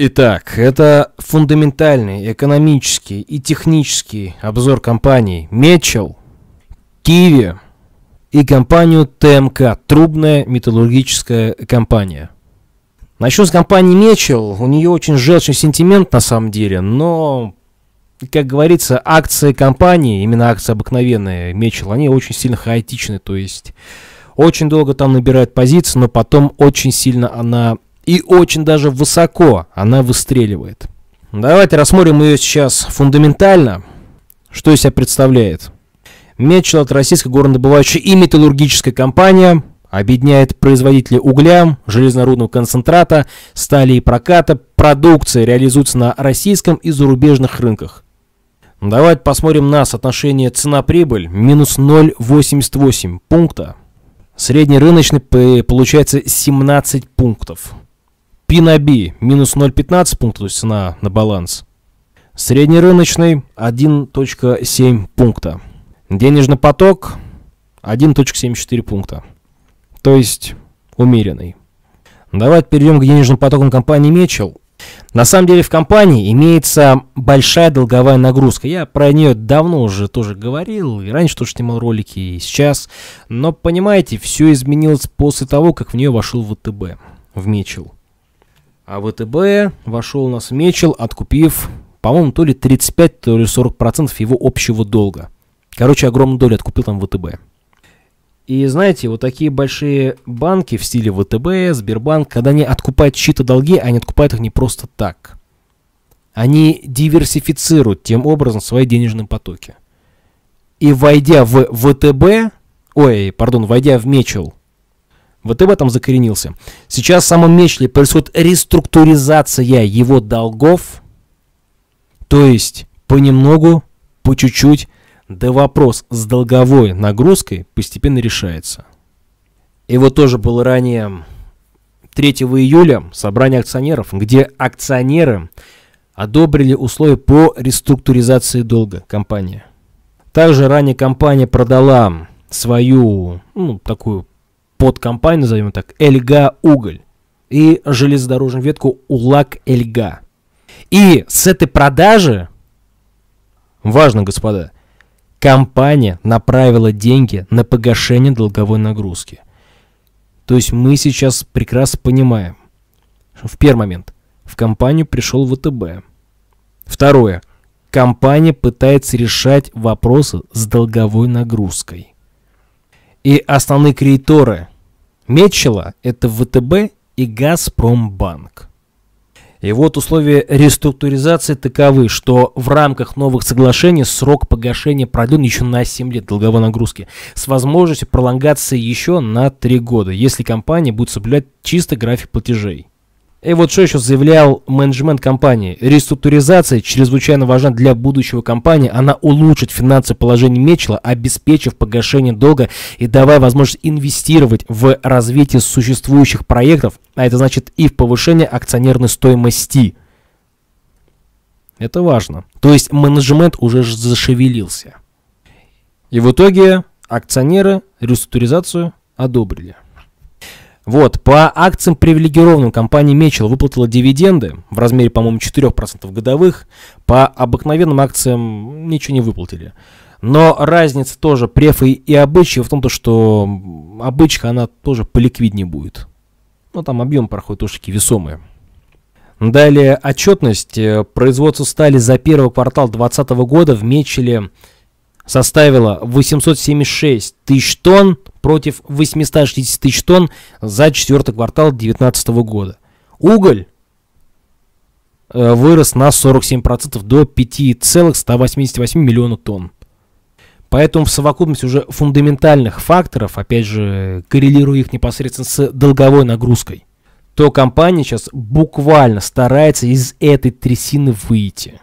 Итак, это фундаментальный экономический и технический обзор компаний Мечел, Киви и компанию ТМК, трубная металлургическая компания. Начну с компании Мечел, у нее очень желчный сентимент на самом деле, но, как говорится, акции компании, именно акции обыкновенные Мечел, они очень сильно хаотичны, то есть очень долго там набирает позиции, но потом очень сильно она и очень даже высоко она выстреливает. Давайте рассмотрим ее сейчас фундаментально, что из себя представляет. Мечелот, российская горнодобывающая и металлургическая компания, объединяет производителей угля, железнорудного концентрата, стали и проката. Продукция реализуется на российском и зарубежных рынках. Давайте посмотрим на соотношение цена-прибыль минус 0,88 пункта. Средний рыночный получается 17 пунктов. Пинаби минус 0,15 пункта, то есть цена на баланс. Среднерыночный 1.7 пункта. Денежный поток 1.74 пункта. То есть умеренный. Давайте перейдем к денежным потокам компании Мечел. На самом деле в компании имеется большая долговая нагрузка. Я про нее давно уже тоже говорил, и раньше тоже снимал ролики, и сейчас. Но понимаете, все изменилось после того, как в нее вошел ВТБ, в Мечел. А ВТБ вошел нас Мечел, откупив, по-моему, то ли 35, то ли 40% процентов его общего долга. Короче, огромную долю откупил там ВТБ. И знаете, вот такие большие банки в стиле ВТБ, Сбербанк, когда они откупают чьи-то долги, они откупают их не просто так. Они диверсифицируют тем образом свои денежные потоки. И войдя в ВТБ, ой, пардон, войдя в Мечел, вот ты в этом закоренился. Сейчас в самом Мечле происходит реструктуризация его долгов, то есть понемногу, по чуть-чуть, да вопрос с долговой нагрузкой постепенно решается. И вот тоже было ранее 3 июля собрание акционеров, где акционеры одобрили условия по реструктуризации долга компании. Также ранее компания продала свою ну, такую под компанию, назовем так, Эльга Уголь и железнодорожную ветку Улак Эльга. И с этой продажи, важно, господа, компания направила деньги на погашение долговой нагрузки. То есть мы сейчас прекрасно понимаем, что в первый момент в компанию пришел ВТБ. Второе. Компания пытается решать вопросы с долговой нагрузкой и основные кредиторы Мечела – это ВТБ и Газпромбанк. И вот условия реструктуризации таковы, что в рамках новых соглашений срок погашения продлен еще на 7 лет долговой нагрузки, с возможностью пролонгации еще на 3 года, если компания будет соблюдать чисто график платежей. И вот что еще заявлял менеджмент компании. Реструктуризация чрезвычайно важна для будущего компании. Она улучшит финансовое положение Мечела, обеспечив погашение долга и давая возможность инвестировать в развитие существующих проектов, а это значит и в повышение акционерной стоимости. Это важно. То есть менеджмент уже зашевелился. И в итоге акционеры реструктуризацию одобрили. Вот, по акциям привилегированным компания Мечел выплатила дивиденды в размере, по-моему, 4% годовых. По обыкновенным акциям ничего не выплатили. Но разница тоже префа и обычаи в том, то, что обычка, она тоже поликвиднее будет. Но ну, там объем проходит тоже такие весомые. Далее отчетность. Э, Производство стали за первый квартал 2020 года в Мечеле составила 876 тысяч тонн против 860 тысяч тонн за четвертый квартал 2019 года. Уголь э, вырос на 47% до 5,188 миллиона тонн. Поэтому в совокупности уже фундаментальных факторов, опять же, коррелируя их непосредственно с долговой нагрузкой, то компания сейчас буквально старается из этой трясины выйти.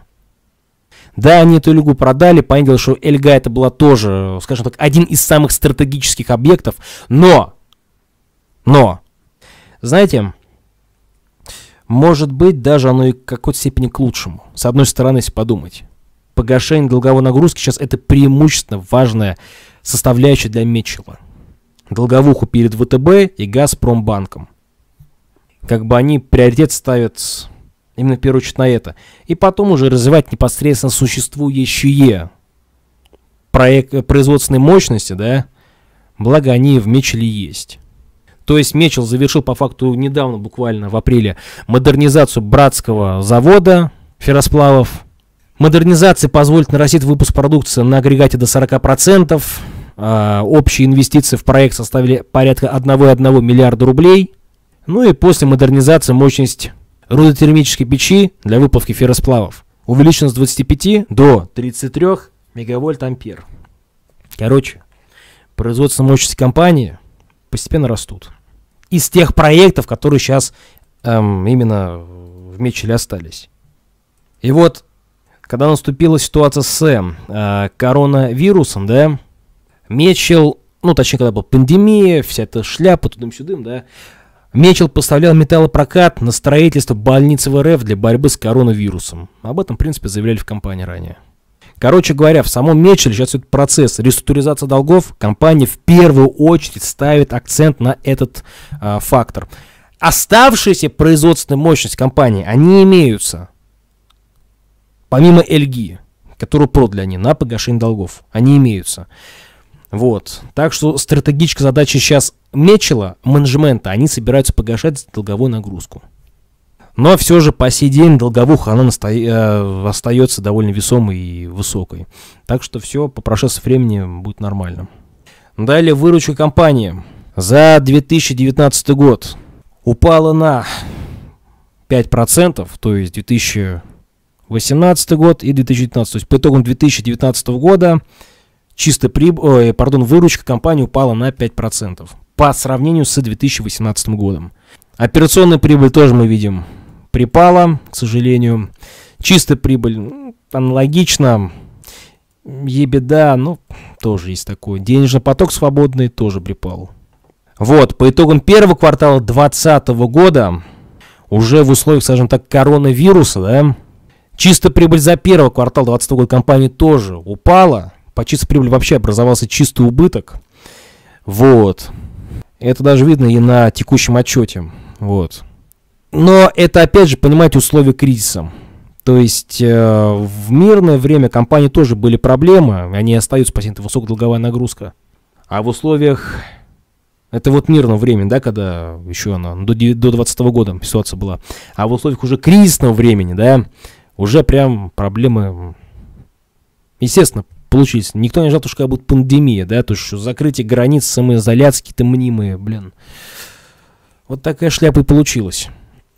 Да, они эту Эльгу продали, понятно, что Эльга это была тоже, скажем так, один из самых стратегических объектов, но, но, знаете, может быть, даже оно и в какой-то степени к лучшему. С одной стороны, если подумать. Погашение долговой нагрузки сейчас это преимущественно важная составляющая для Митчелла. Долговуху перед ВТБ и Газпромбанком. Как бы они приоритет ставят Именно в первую очередь на это. И потом уже развивать непосредственно существующие проект, производственные мощности, да, благо они в Мечеле есть. То есть Мечел завершил по факту недавно, буквально в апреле, модернизацию братского завода ферросплавов. Модернизация позволит нарастить выпуск продукции на агрегате до 40%. А, общие инвестиции в проект составили порядка 1,1 миллиарда рублей. Ну и после модернизации мощность рудотермической печи для выплавки ферросплавов увеличен с 25 до 33 мегавольт ампер. Короче, производственные мощности компании постепенно растут. Из тех проектов, которые сейчас эм, именно в Мечеле остались. И вот, когда наступила ситуация с э, коронавирусом, да, Мечел, ну, точнее, когда была пандемия, вся эта шляпа тудым-сюдым, да, Мечел поставлял металлопрокат на строительство больницы в РФ для борьбы с коронавирусом. Об этом, в принципе, заявляли в компании ранее. Короче говоря, в самом Мечеле сейчас этот процесс реструктуризации долгов компания в первую очередь ставит акцент на этот а, фактор. Оставшиеся производственные мощности компании, они имеются, помимо Эльги, которую продали они на погашение долгов, они имеются. Вот. Так что стратегическая задача сейчас Мечела, менеджмента, они собираются погашать долговую нагрузку. Но все же по сей день долговуха она настоя... Э, остается довольно весомой и высокой. Так что все по прошествии времени будет нормально. Далее выручка компании за 2019 год упала на 5%, то есть 2018 год и 2019. То есть по итогам 2019 года чистая приб... Ой, пардон, выручка компании упала на 5% по сравнению с 2018 годом. Операционная прибыль тоже мы видим припала, к сожалению. Чистая прибыль ну, аналогично. Ебеда, ну, тоже есть такое. Денежный поток свободный тоже припал. Вот, по итогам первого квартала 2020 года, уже в условиях, скажем так, коронавируса, да, чистая прибыль за первый квартал 2020 года компании тоже упала по чистой прибыли вообще образовался чистый убыток. Вот. Это даже видно и на текущем отчете. Вот. Но это, опять же, понимать условия кризиса. То есть э, в мирное время компании тоже были проблемы, они остаются, по это высокая долговая нагрузка. А в условиях, это вот мирного времени, да, когда еще она, ну, до, до 20 года ситуация была, а в условиях уже кризисного времени, да, уже прям проблемы, естественно, получились. Никто не ждал, что когда будет пандемия, да, то есть что закрытие границ, самоизоляции какие-то мнимые, блин. Вот такая шляпа и получилась.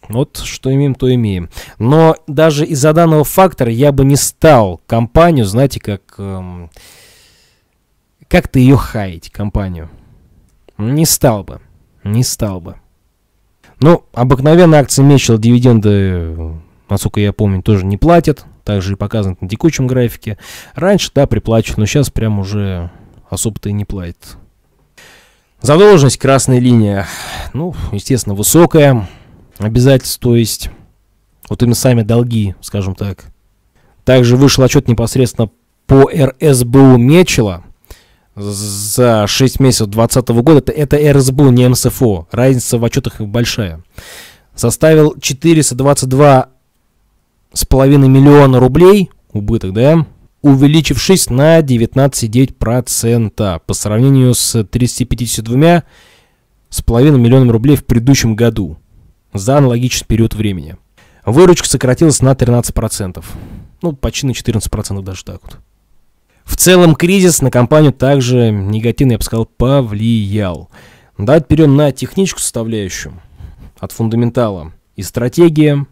Вот что имеем, то имеем. Но даже из-за данного фактора я бы не стал компанию, знаете, как... Эм, как-то ее хаять, компанию. Не стал бы. Не стал бы. Ну, обыкновенно акции Мечел дивиденды, э, насколько я помню, тоже не платят также и показывает на текущем графике. Раньше, да, приплачивал но сейчас прям уже особо-то и не платит. Задолженность красная линия. Ну, естественно, высокая. Обязательств, то есть, вот именно сами долги, скажем так. Также вышел отчет непосредственно по РСБУ Мечела за 6 месяцев 2020 года. Это, это РСБУ, не МСФО. Разница в отчетах большая. Составил 422 с половиной миллиона рублей, убыток, да, увеличившись на 19,9% по сравнению с 352 с половиной миллионом рублей в предыдущем году за аналогичный период времени. Выручка сократилась на 13%. Ну, почти на 14% даже так вот. В целом кризис на компанию также негативно, я бы сказал, повлиял. Давайте перейдем на техническую составляющую от фундаментала. И стратегия,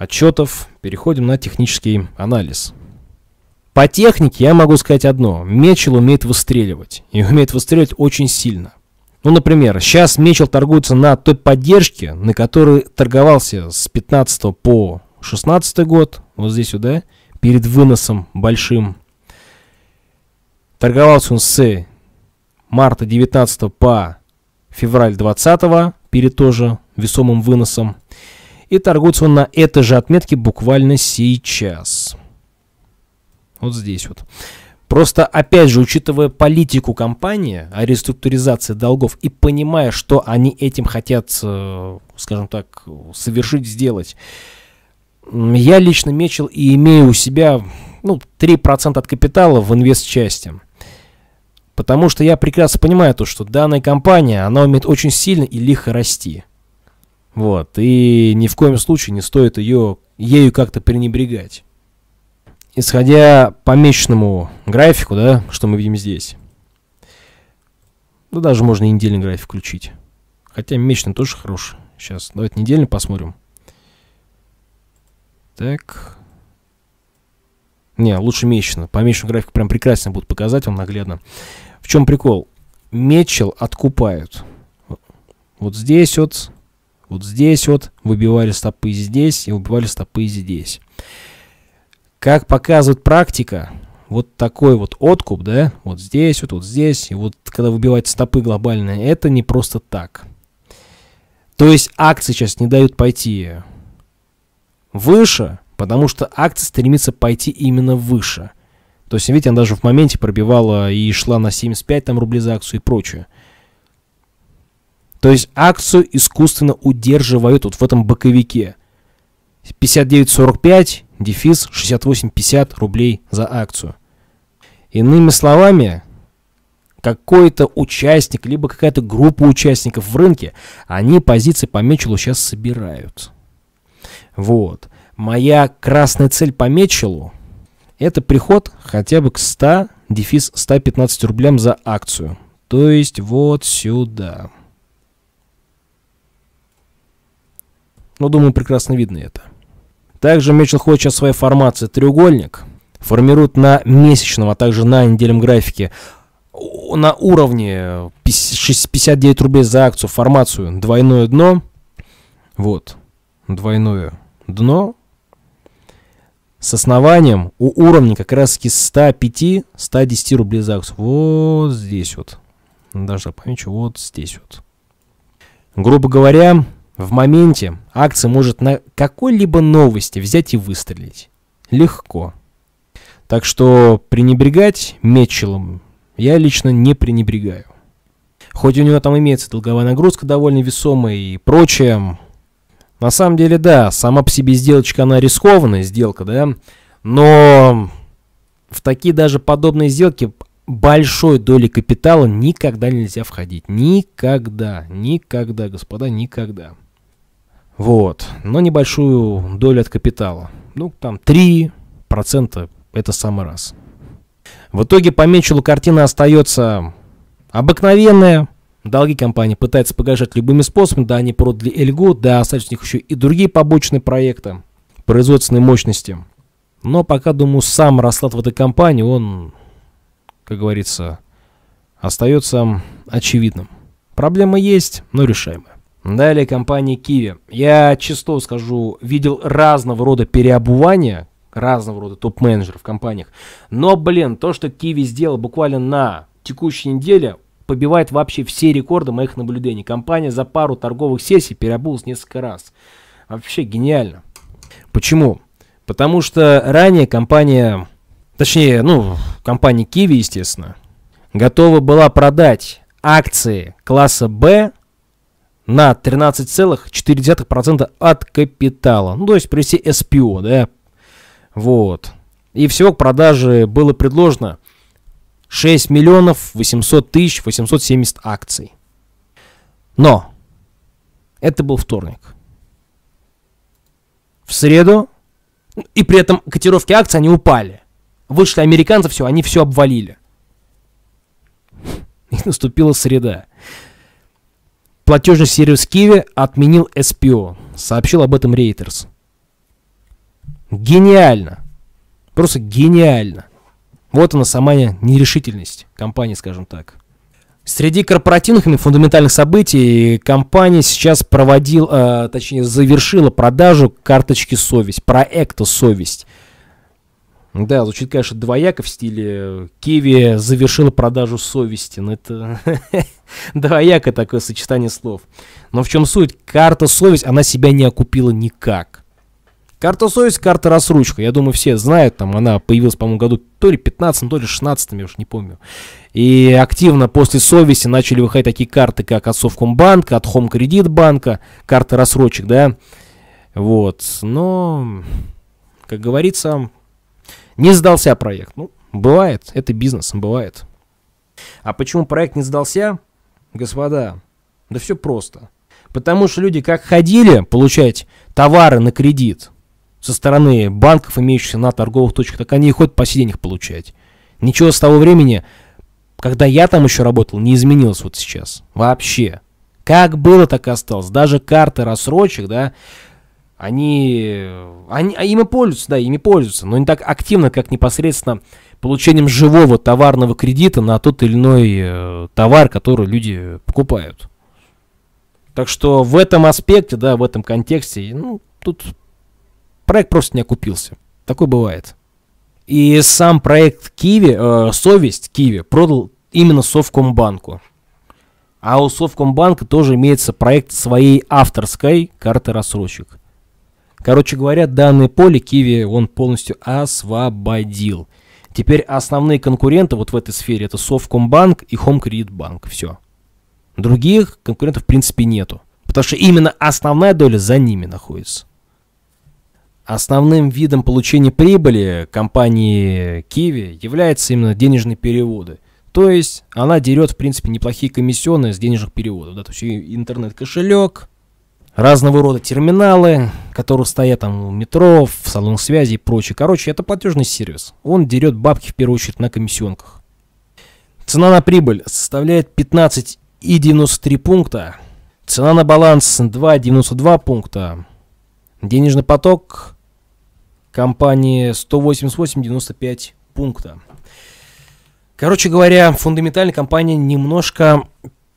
отчетов переходим на технический анализ. По технике я могу сказать одно. Мечел умеет выстреливать. И умеет выстреливать очень сильно. Ну, например, сейчас Мечел торгуется на той поддержке, на которой торговался с 15 по 16 год. Вот здесь вот, Перед выносом большим. Торговался он с марта 19 по февраль 20 перед тоже весомым выносом и торгуется он на этой же отметке буквально сейчас. Вот здесь вот. Просто, опять же, учитывая политику компании о а реструктуризации долгов и понимая, что они этим хотят, э, скажем так, совершить, сделать, я лично мечил и имею у себя ну, 3% от капитала в инвест-части. Потому что я прекрасно понимаю то, что данная компания, она умеет очень сильно и лихо расти. Вот. И ни в коем случае не стоит ее, ею как-то пренебрегать. Исходя по месячному графику, да, что мы видим здесь, да ну, даже можно и недельный график включить. Хотя месячный тоже хороший. Сейчас, давайте недельный посмотрим. Так. Не, лучше месячно. По месячному графику прям прекрасно будут показать вам наглядно. В чем прикол? Мечел откупают. Вот здесь вот вот здесь вот, выбивали стопы здесь и выбивали стопы здесь. Как показывает практика, вот такой вот откуп, да, вот здесь, вот, вот здесь, и вот когда выбивать стопы глобальные, это не просто так. То есть акции сейчас не дают пойти выше, потому что акция стремится пойти именно выше. То есть, видите, она даже в моменте пробивала и шла на 75 там, рублей за акцию и прочее. То есть акцию искусственно удерживают вот в этом боковике. 59.45, дефис 68.50 рублей за акцию. Иными словами, какой-то участник, либо какая-то группа участников в рынке, они позиции по мечелу сейчас собирают. Вот. Моя красная цель по мечелу – это приход хотя бы к 100, дефис 115 рублям за акцию. То есть вот сюда. но, ну, думаю, прекрасно видно это. Также Мечел хочет от своей формации треугольник, формирует на месячном, а также на недельном графике на уровне 59 рублей за акцию формацию двойное дно. Вот, двойное дно с основанием у уровня как раз таки 105-110 рублей за акцию. Вот здесь вот. Даже помечу, вот здесь вот. Грубо говоря, в моменте акция может на какой-либо новости взять и выстрелить. Легко. Так что пренебрегать Метчеллом я лично не пренебрегаю. Хоть у него там имеется долговая нагрузка довольно весомая и прочее. На самом деле, да, сама по себе сделочка, она рискованная сделка, да. Но в такие даже подобные сделки большой доли капитала никогда нельзя входить. Никогда, никогда, господа, никогда. Вот. Но небольшую долю от капитала. Ну, там 3% это самый раз. В итоге по Митчеллу картина остается обыкновенная. Долги компании пытаются погашать любыми способами. Да, они продали Эльгу, да, остались у них еще и другие побочные проекты производственной мощности. Но пока, думаю, сам расклад в этой компании, он, как говорится, остается очевидным. Проблема есть, но решаемая. Далее компания Kiwi. Я чисто скажу, видел разного рода переобувания, разного рода топ-менеджеров в компаниях. Но, блин, то, что Kiwi сделал буквально на текущей неделе, побивает вообще все рекорды моих наблюдений. Компания за пару торговых сессий переобулась несколько раз. Вообще гениально. Почему? Потому что ранее компания, точнее, ну, компания Kiwi, естественно, готова была продать акции класса B на 13,4% от капитала. Ну, то есть при SPO, да. Вот. И всего к продаже было предложено 6 миллионов 800 тысяч 870 акций. Но это был вторник. В среду, ну, и при этом котировки акций, они упали. Вышли американцы, все, они все обвалили. И наступила среда. Платежный сервис Киви отменил СПО. Сообщил об этом Рейтерс. Гениально. Просто гениально. Вот она самая нерешительность компании, скажем так. Среди корпоративных и фундаментальных событий компания сейчас проводила, э, точнее завершила продажу карточки «Совесть», проекта «Совесть». Да, звучит, конечно, двояко в стиле э, Киви завершил продажу совести. Но это двояко такое сочетание слов. Но в чем суть? Карта совесть, она себя не окупила никак. Карта совесть, карта рассрочка. Я думаю, все знают, там она появилась, по-моему, году то ли 15, то ли 16, я уж не помню. И активно после совести начали выходить такие карты, как от Совкомбанка, от Home Кредит банка, карты рассрочек, да. Вот, но, как говорится, не сдался проект. Ну, бывает, это бизнес, бывает. А почему проект не сдался? Господа, да все просто. Потому что люди как ходили получать товары на кредит со стороны банков, имеющихся на торговых точках, так они и хоть по сей день их получать. Ничего с того времени, когда я там еще работал, не изменилось вот сейчас. Вообще. Как было, так и осталось. Даже карты рассрочек, да, они, они а ими пользуются, да, ими пользуются, но не так активно, как непосредственно получением живого товарного кредита на тот или иной э, товар, который люди покупают. Так что в этом аспекте, да, в этом контексте, ну, тут проект просто не окупился. Такое бывает. И сам проект Киви, э, совесть Киви продал именно Совкомбанку. А у Совкомбанка тоже имеется проект своей авторской карты рассрочек. Короче говоря, данное поле Киви он полностью освободил. Теперь основные конкуренты вот в этой сфере это Совкомбанк и Хомкредитбанк. Все. Других конкурентов в принципе нету. Потому что именно основная доля за ними находится. Основным видом получения прибыли компании Киви является именно денежные переводы. То есть она дерет, в принципе, неплохие комиссионные с денежных переводов. Да? То есть интернет-кошелек, разного рода терминалы, которые стоят там у метро, в салон связи и прочее. Короче, это платежный сервис. Он дерет бабки в первую очередь на комиссионках. Цена на прибыль составляет 15,93 пункта. Цена на баланс 2,92 пункта. Денежный поток компании 188,95 пункта. Короче говоря, фундаментальная компания немножко,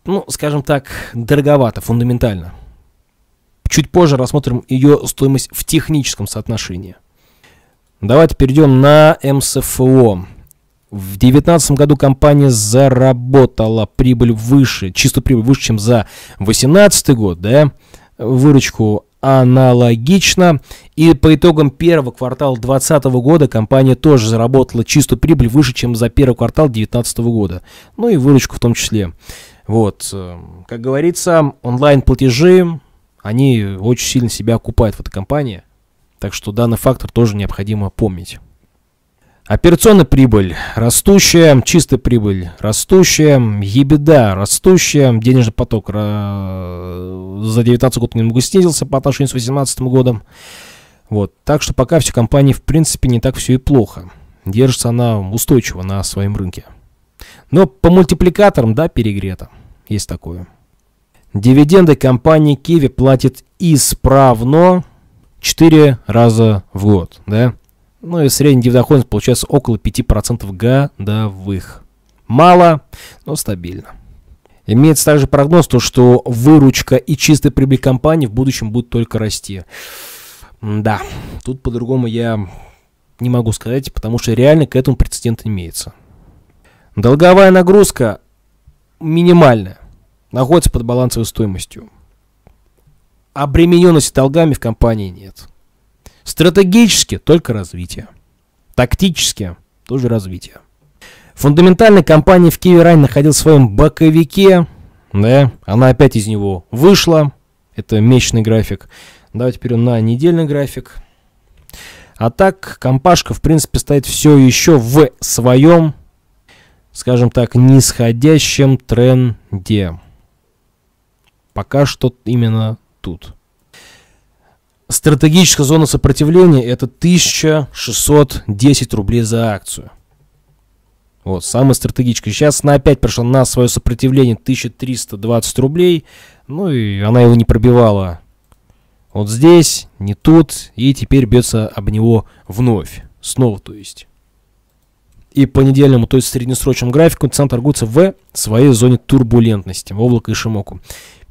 ну, скажем так, дороговато фундаментально. Чуть позже рассмотрим ее стоимость в техническом соотношении. Давайте перейдем на МСФО. В 2019 году компания заработала прибыль выше, чистую прибыль выше, чем за 2018 год, да, выручку аналогично. И по итогам первого квартала 2020 года компания тоже заработала чистую прибыль выше, чем за первый квартал 2019 года. Ну и выручку в том числе. Вот, э, как говорится, онлайн-платежи они очень сильно себя окупают в этой компании. Так что данный фактор тоже необходимо помнить. Операционная прибыль растущая, чистая прибыль растущая, ебеда растущая, денежный поток за 19 год немного снизился по отношению с 2018 годом. Вот. Так что пока все компании в принципе не так все и плохо. Держится она устойчиво на своем рынке. Но по мультипликаторам, да, перегрета. Есть такое. Дивиденды компании Kiwi платит исправно 4 раза в год, да? Ну и средний дивидоходность получается около 5% годовых. Мало, но стабильно. Имеется также прогноз, то, что выручка и чистый прибыль компании в будущем будут только расти. Да, тут по-другому я не могу сказать, потому что реально к этому прецедент имеется. Долговая нагрузка минимальная находится под балансовой стоимостью. Обремененности долгами в компании нет. Стратегически только развитие. Тактически тоже развитие. Фундаментальная компания в Киеве ранее находилась в своем боковике. Да, она опять из него вышла. Это месячный график. Давайте теперь на недельный график. А так, компашка, в принципе, стоит все еще в своем, скажем так, нисходящем тренде. Пока что именно тут. Стратегическая зона сопротивления это 1610 рублей за акцию. Вот, самая стратегическая. Сейчас она опять пришла на свое сопротивление 1320 рублей. Ну и она его не пробивала. Вот здесь, не тут. И теперь бьется об него вновь. Снова, то есть. И по недельному, то есть среднесрочному графику цена торгуется в своей зоне турбулентности, в облако и шимоку.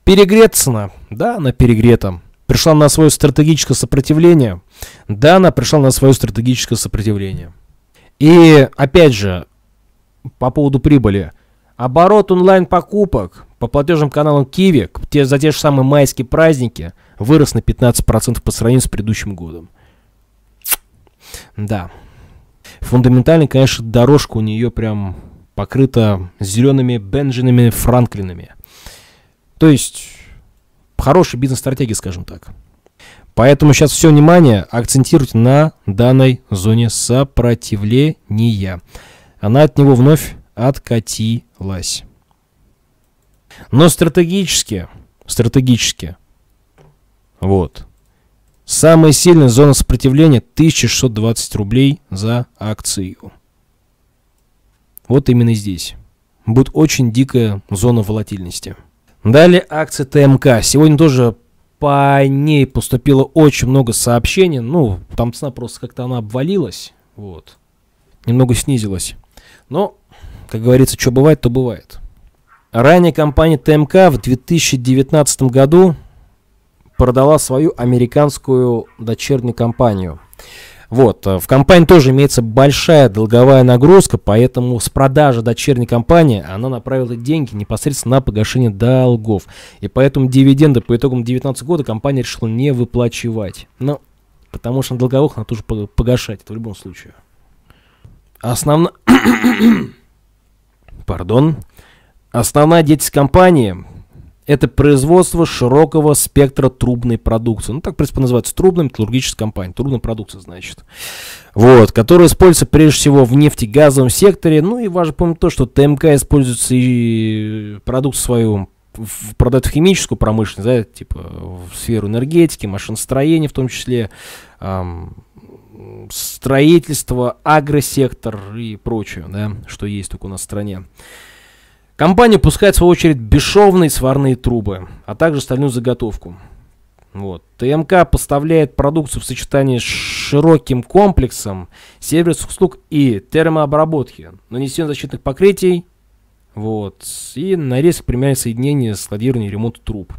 Перегреться она. Да, она перегрета. Пришла на свое стратегическое сопротивление. Да, она пришла на свое стратегическое сопротивление. И опять же, по поводу прибыли. Оборот онлайн-покупок по платежным каналам Киви те, за те же самые майские праздники вырос на 15% по сравнению с предыдущим годом. Да. Фундаментально, конечно, дорожка у нее прям покрыта зелеными Бенджинами Франклинами – то есть хорошей бизнес-стратегии, скажем так. Поэтому сейчас все внимание акцентируйте на данной зоне сопротивления. Она от него вновь откатилась. Но стратегически, стратегически, вот, самая сильная зона сопротивления 1620 рублей за акцию. Вот именно здесь. Будет очень дикая зона волатильности. Далее акция ТМК. Сегодня тоже по ней поступило очень много сообщений. Ну, там цена просто как-то она обвалилась. Вот. Немного снизилась. Но, как говорится, что бывает, то бывает. Ранее компания ТМК в 2019 году продала свою американскую дочернюю компанию – вот. Э, в компании тоже имеется большая долговая нагрузка, поэтому с продажи дочерней компании она направила деньги непосредственно на погашение долгов. И поэтому дивиденды по итогам 2019 года компания решила не выплачивать. Но ну, потому что на долговых надо тоже погашать, это в любом случае. Основная... Пардон. Основная деятельность компании это производство широкого спектра трубной продукции. Ну, так, в принципе, называется трубная металлургическая компания. Трубная продукция, значит. Вот, которая используется прежде всего в нефтегазовом секторе. Ну, и важно помнить то, что ТМК используется и продукт свою продает в химическую промышленность, да, типа в сферу энергетики, машиностроения в том числе, эм, строительство, агросектор и прочее, да, что есть только у нас в стране. Компания пускает, в свою очередь, бесшовные сварные трубы, а также стальную заготовку. Вот. ТМК поставляет продукцию в сочетании с широким комплексом сервисных услуг и термообработки, нанесение защитных покрытий, вот, и нарезка применяет соединение с и ремонт труб.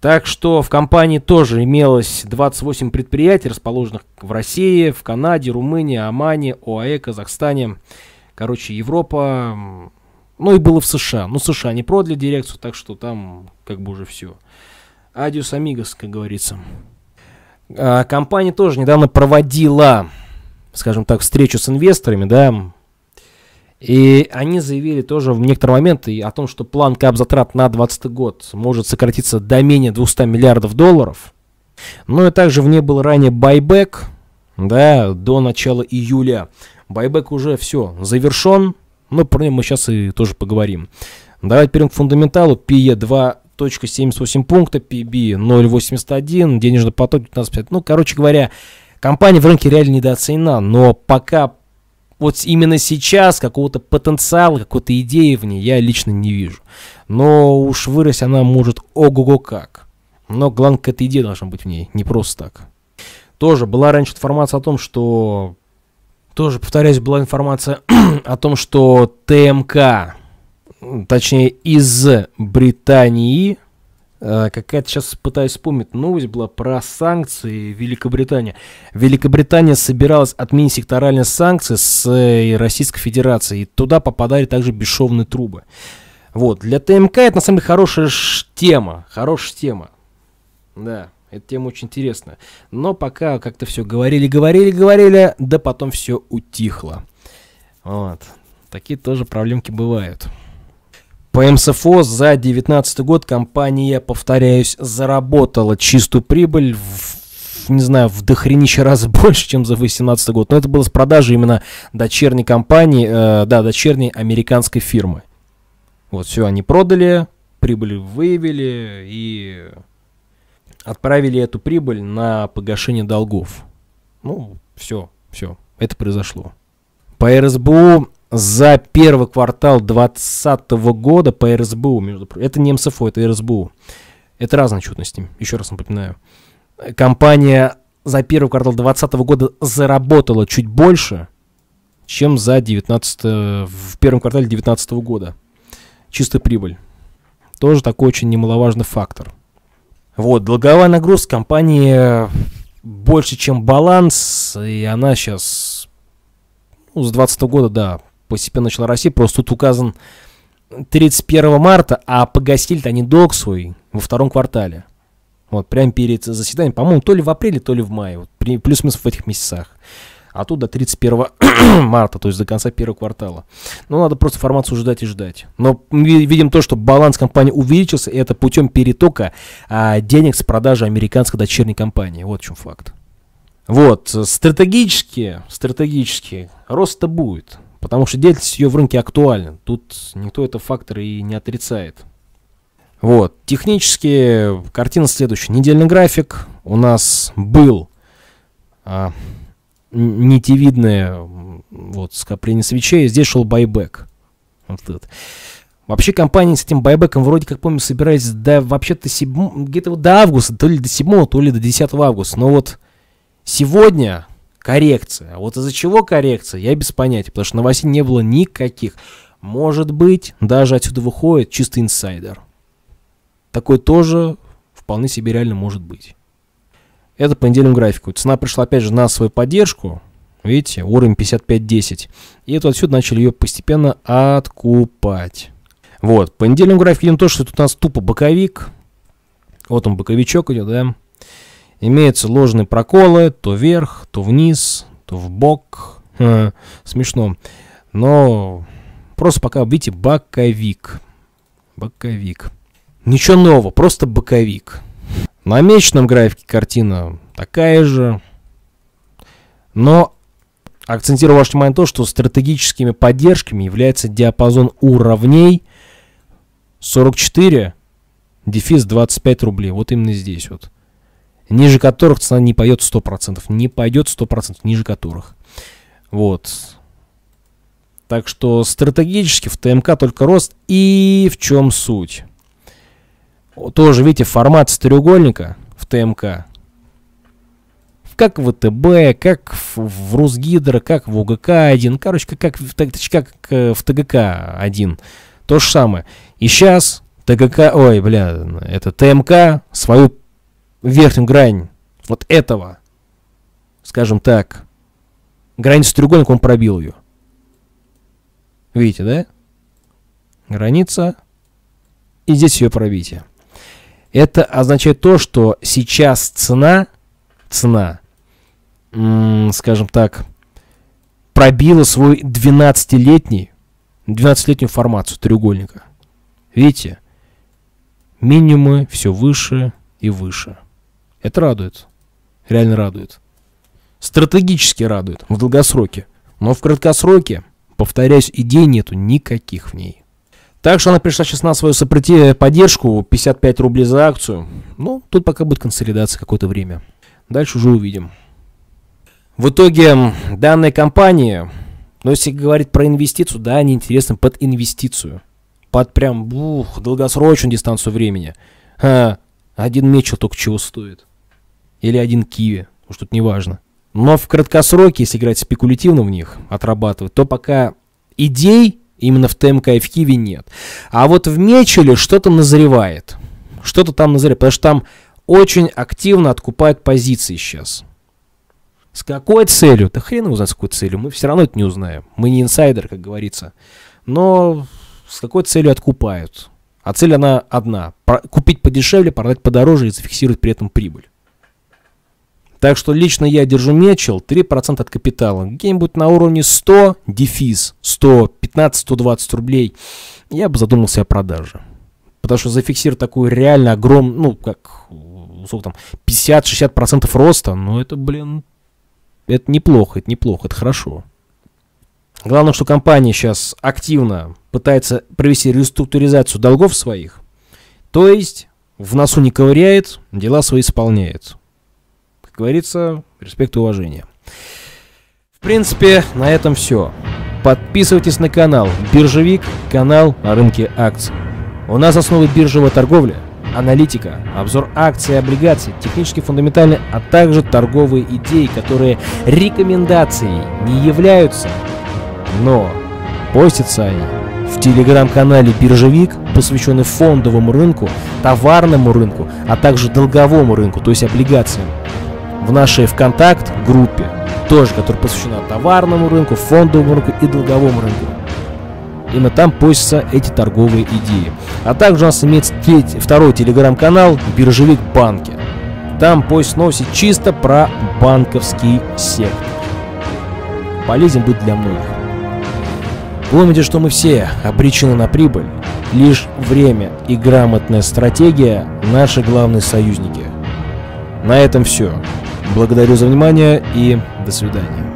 Так что в компании тоже имелось 28 предприятий, расположенных в России, в Канаде, Румынии, Омане, ОАЭ, Казахстане. Короче, Европа, ну и было в США. Ну, США не продали дирекцию, так что там как бы уже все. Адиус Амигос, как говорится. А, компания тоже недавно проводила, скажем так, встречу с инвесторами, да, и они заявили тоже в некоторый момент и о том, что план капзатрат на 2020 год может сократиться до менее 200 миллиардов долларов. Ну и также в ней был ранее байбек, да, до начала июля. Байбек уже все завершен, но ну, про него мы сейчас и тоже поговорим. Давайте перейдем к фундаменталу. PE 2.78 пункта, PB 0.81, денежный поток 15.50. Ну, короче говоря, компания в рынке реально недооценена, но пока вот именно сейчас какого-то потенциала, какой-то идеи в ней я лично не вижу. Но уж вырасти она может ого-го как. Но главное, какая-то идея должна быть в ней, не просто так. Тоже была раньше информация о том, что тоже, повторяюсь, была информация о том, что ТМК, точнее, из Британии, э, какая-то сейчас пытаюсь вспомнить, новость была про санкции Великобритании. Великобритания собиралась отменить секторальные санкции с э, Российской Федерации, И туда попадали также бесшовные трубы. Вот, для ТМК это на самом деле хорошая тема. Хорошая тема. Да. Эта тема очень интересна. Но пока как-то все говорили, говорили, говорили, да потом все утихло. Вот. Такие тоже проблемки бывают. По МСФО за 2019 год компания, повторяюсь, заработала чистую прибыль в не знаю, в дохренище раз больше, чем за 2018 год. Но это было с продажи именно дочерней компании, э, да, дочерней американской фирмы. Вот все, они продали, прибыль выявили и отправили эту прибыль на погашение долгов. Ну, все, все, это произошло. По РСБУ за первый квартал 2020 года по РСБУ, между прочим, это не МСФО, эм это РСБУ. Это разные чутности, еще раз напоминаю. Компания за первый квартал 2020 года заработала чуть больше, чем за 19, в первом квартале 2019 года. Чистая прибыль. Тоже такой очень немаловажный фактор – вот, долговая нагрузка компании э, больше, чем баланс, и она сейчас ну, с 20 года, да, постепенно начала расти, просто тут указан 31 марта, а погасили-то они долг свой во втором квартале. Вот, прямо перед заседанием, по-моему, то ли в апреле, то ли в мае, вот, плюс-минус в этих месяцах а тут до 31 марта, то есть до конца первого квартала. Но ну, надо просто формацию ждать и ждать. Но мы видим то, что баланс компании увеличился, и это путем перетока а, денег с продажи американской дочерней компании. Вот в чем факт. Вот, стратегически, стратегически, рост-то будет, потому что деятельность ее в рынке актуальна. Тут никто это фактор и не отрицает. Вот, технически картина следующая. Недельный график у нас был а, нитевидное вот, скопление свечей, здесь шел байбек. Вот этот. Вообще компания с этим байбеком вроде как помню собирались до вообще-то седьм... где-то вот до августа, то ли до 7, то ли до 10 августа. Но вот сегодня коррекция. А вот из-за чего коррекция, я без понятия, потому что новостей не было никаких. Может быть, даже отсюда выходит чистый инсайдер. Такой тоже вполне себе реально может быть. Это по недельному графику. Цена пришла опять же на свою поддержку. Видите, уровень 55.10. И вот отсюда начали ее постепенно откупать. Вот, по недельному графику идем то, что тут у нас тупо боковик. Вот он, боковичок идет, да. Имеются ложные проколы, то вверх, то вниз, то в бок. Смешно. Но просто пока, видите, боковик. Боковик. Ничего нового, просто боковик. На месячном графике картина такая же. Но акцентирую ваше внимание на то, что стратегическими поддержками является диапазон уровней 44 дефис 25 рублей. Вот именно здесь вот. Ниже которых цена не пойдет 100%. Не пойдет 100% ниже которых. Вот. Так что стратегически в ТМК только рост. И в чем суть? Тоже, видите, формат с треугольника в ТМК. Как в ВТБ, как в, в Русгидро, как в УГК-1. Короче, как, в, как в ТГК-1. Э, То же самое. И сейчас ТГК, ой, бля, это ТМК свою верхнюю грань вот этого, скажем так, границу треугольника он пробил ее. Видите, да? Граница. И здесь ее пробитие. Это означает то, что сейчас цена, цена, скажем так, пробила свой 12-летний, 12-летнюю формацию треугольника. Видите? Минимумы все выше и выше. Это радует. Реально радует. Стратегически радует в долгосроке. Но в краткосроке, повторяюсь, идей нету никаких в ней. Так что она пришла сейчас на свою сопротивление, э, поддержку, 55 рублей за акцию. Ну, тут пока будет консолидация какое-то время. Дальше уже увидим. В итоге данная компания, но ну, если говорить про инвестицию, да, они интересны под инвестицию. Под прям, бух, долгосрочную дистанцию времени. Ха, один Мечел только чего стоит. Или один Киви, уж тут неважно. Но в краткосроке, если играть спекулятивно в них, отрабатывать, то пока идей Именно в ТМК и в Киеве нет. А вот в Мечеле что-то назревает. Что-то там назревает, потому что там очень активно откупают позиции сейчас. С какой целью? Да хрен его знает, с какой целью. Мы все равно это не узнаем. Мы не инсайдер, как говорится. Но с какой целью откупают? А цель она одна. Купить подешевле, продать подороже и зафиксировать при этом прибыль. Так что лично я держу Мечел 3% от капитала. Где-нибудь на уровне 100, дефис, 100, 15-120 рублей. Я бы задумался о продаже. Потому что зафиксировать такую реально огромную, ну, как, сколько там, 50-60% роста, ну, это, блин, это неплохо, это неплохо, это хорошо. Главное, что компания сейчас активно пытается провести реструктуризацию долгов своих. То есть в носу не ковыряет, дела свои исполняет. Как говорится, респект и уважение. В принципе, на этом все. Подписывайтесь на канал «Биржевик», канал о рынке акций. У нас основы биржевой торговли, аналитика, обзор акций и облигаций, технически фундаментальные, а также торговые идеи, которые рекомендацией не являются, но постятся они в телеграм-канале «Биржевик», посвященный фондовому рынку, товарному рынку, а также долговому рынку, то есть облигациям в нашей ВКонтакт группе, тоже, которая посвящена товарному рынку, фондовому рынку и долговому рынку. Именно там постятся эти торговые идеи. А также у нас имеется третий, второй телеграм-канал «Биржевик банки». Там пост новости чисто про банковский сектор. Полезен будет для многих. Помните, что мы все обречены на прибыль. Лишь время и грамотная стратегия – наши главные союзники. На этом все. Благодарю за внимание и до свидания.